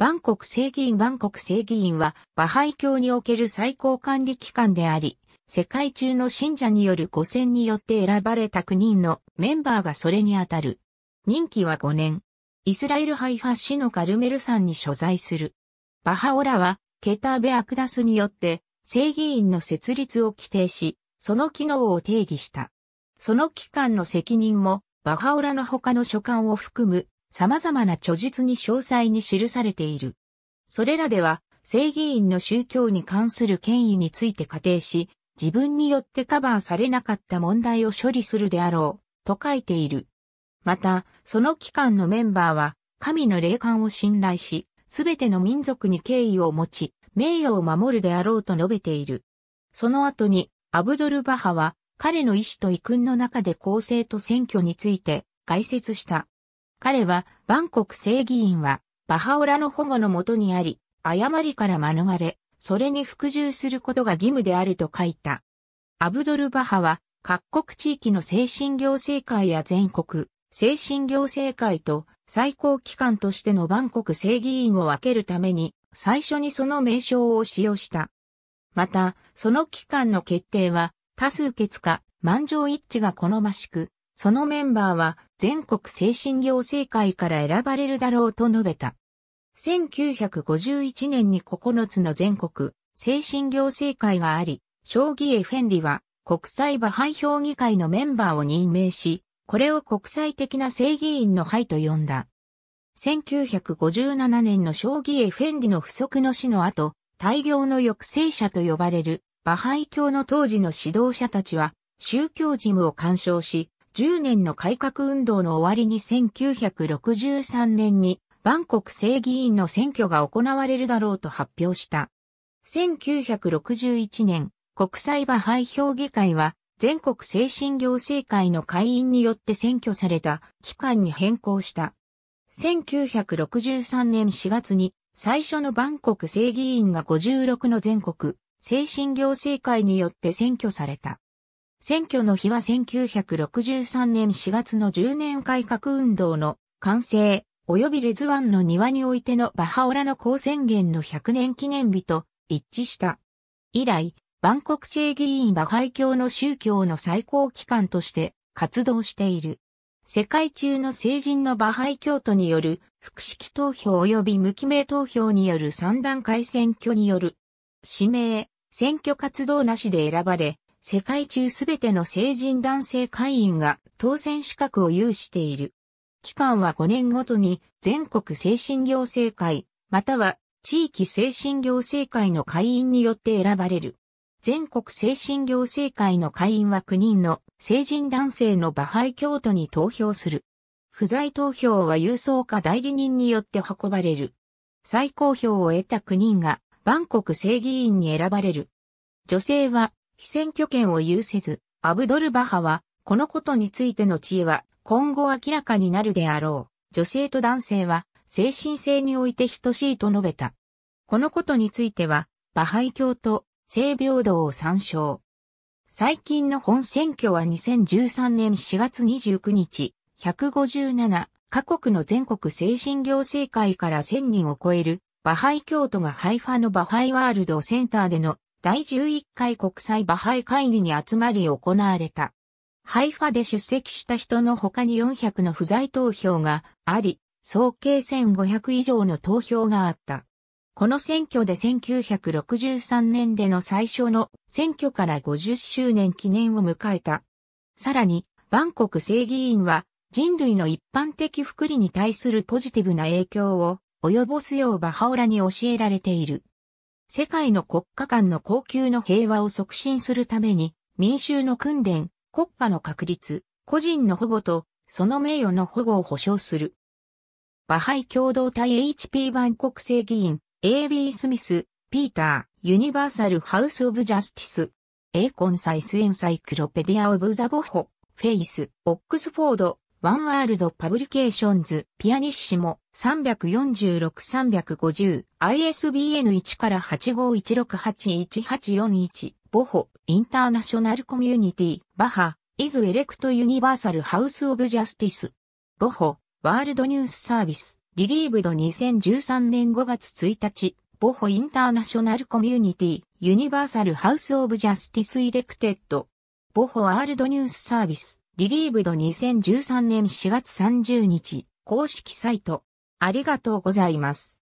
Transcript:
バンコク正議員バンコク正議員は、バハイ教における最高管理機関であり、世界中の信者による5選によって選ばれた9人のメンバーがそれにあたる。任期は5年。イスラエルハイファ市のカルメル山に所在する。バハオラは、ケターベ・アクダスによって、正議員の設立を規定し、その機能を定義した。その機関の責任も、バハオラの他の所管を含む様々な著述に詳細に記されている。それらでは、正義院の宗教に関する権威について仮定し、自分によってカバーされなかった問題を処理するであろう、と書いている。また、その機関のメンバーは、神の霊感を信頼し、すべての民族に敬意を持ち、名誉を守るであろうと述べている。その後に、アブドル・バハは、彼の意志と遺訓の中で公正と選挙について、解説した。彼は、バンコク正議員は、バハオラの保護のもとにあり、誤りから免れ、それに服従することが義務であると書いた。アブドル・バハは、各国地域の精神行政会や全国、精神行政会と最高機関としてのバンコク正議員を分けるために、最初にその名称を使用した。また、その機関の決定は、多数決か、満場一致が好ましく、そのメンバーは全国精神行政会から選ばれるだろうと述べた。1951年に9つの全国精神行政会があり、将棋エフェンリは国際馬廃評議会のメンバーを任命し、これを国際的な正義員の会と呼んだ。1957年の将棋エフェンディの不足の死の後、大行の抑制者と呼ばれる、馬廃教の当時の指導者たちは、宗教事務を干渉し、10年の改革運動の終わりに1963年にバンコク正議員の選挙が行われるだろうと発表した。1961年、国際場廃評議会は全国精神行政会の会員によって選挙された機関に変更した。1963年4月に最初のバンコク正議員が56の全国精神行政会によって選挙された。選挙の日は1963年4月の10年改革運動の完成、及びレズワンの庭においてのバハオラの公宣言の100年記念日と一致した。以来、万国正議員バハイ教の宗教の最高機関として活動している。世界中の成人のバハイ教徒による複式投票及び無記名投票による三段階選挙による指名、選挙活動なしで選ばれ、世界中すべての成人男性会員が当選資格を有している。期間は5年ごとに全国精神行政会、または地域精神行政会の会員によって選ばれる。全国精神行政会の会員は9人の成人男性のバハイ教徒に投票する。不在投票は郵送か代理人によって運ばれる。最高票を得た9人が万国正議員に選ばれる。女性は被選挙権を有せず、アブドルバハは、このことについての知恵は、今後明らかになるであろう。女性と男性は、精神性において等しいと述べた。このことについては、バハイ教と性平等を参照。最近の本選挙は2013年4月29日、157カ国の全国精神行政会から1000人を超えるバハイ教徒がハイファのバハイワールドセンターでの第11回国際バハイ会議に集まり行われた。ハイファで出席した人の他に400の不在投票があり、総計1500以上の投票があった。この選挙で1963年での最初の選挙から50周年記念を迎えた。さらに、バンコク正議員は人類の一般的福利に対するポジティブな影響を及ぼすようバハオラに教えられている。世界の国家間の恒久の平和を促進するために、民衆の訓練、国家の確立、個人の保護と、その名誉の保護を保障する。バハイ共同体 HP 版国政議員、AB スミス、ピーター、ユニバーサル・ハウス・オブ・ジャスティス、エーコン・サイス・エンサイクロペディア・オブ・ザ・ボホ、フェイス、オックスフォード、ワンワールドパブリケーションズ、ピアニッシモ、346-350、ISBN 1から8 5 1 6 8 1八8 4 1ボホ、インターナショナルコミュニティ、バハ、イズエレクトユニバーサルハウスオブジャスティス。ボホ、ワールドニュースサービス、リリーブド2013年5月1日、ボホインターナショナルコミュニティ、ユニバーサルハウスオブジャスティスイレクテッド。ボホワールドニュースサービス。リリーブド2013年4月30日、公式サイト。ありがとうございます。